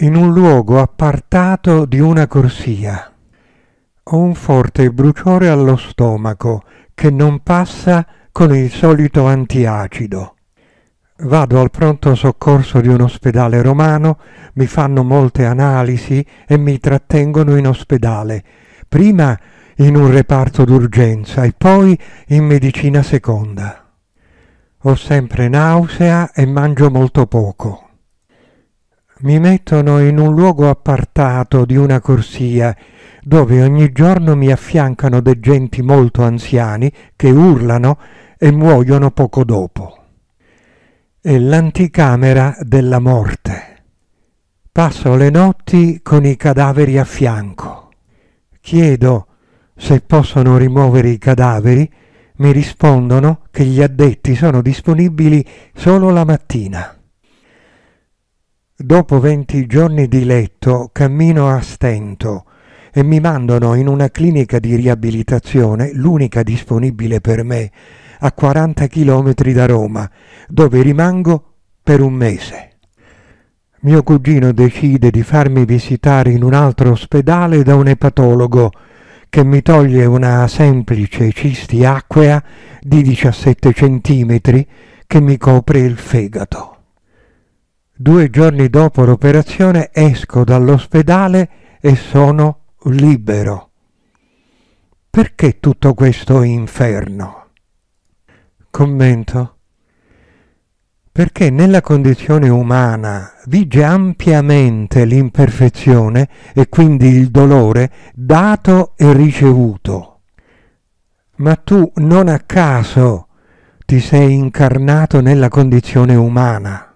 in un luogo appartato di una corsia. Ho un forte bruciore allo stomaco che non passa con il solito antiacido. Vado al pronto soccorso di un ospedale romano, mi fanno molte analisi e mi trattengono in ospedale, prima in un reparto d'urgenza e poi in medicina seconda. Ho sempre nausea e mangio molto poco mi mettono in un luogo appartato di una corsia, dove ogni giorno mi affiancano dei genti molto anziani che urlano e muoiono poco dopo. È l'anticamera della morte. Passo le notti con i cadaveri a fianco. Chiedo se possono rimuovere i cadaveri, mi rispondono che gli addetti sono disponibili solo la mattina. Dopo venti giorni di letto cammino a stento e mi mandano in una clinica di riabilitazione, l'unica disponibile per me, a 40 km da Roma, dove rimango per un mese. Mio cugino decide di farmi visitare in un altro ospedale da un epatologo che mi toglie una semplice cisti acquea di 17 cm che mi copre il fegato. Due giorni dopo l'operazione esco dall'ospedale e sono libero. Perché tutto questo inferno? Commento. Perché nella condizione umana vige ampiamente l'imperfezione e quindi il dolore dato e ricevuto. Ma tu non a caso ti sei incarnato nella condizione umana.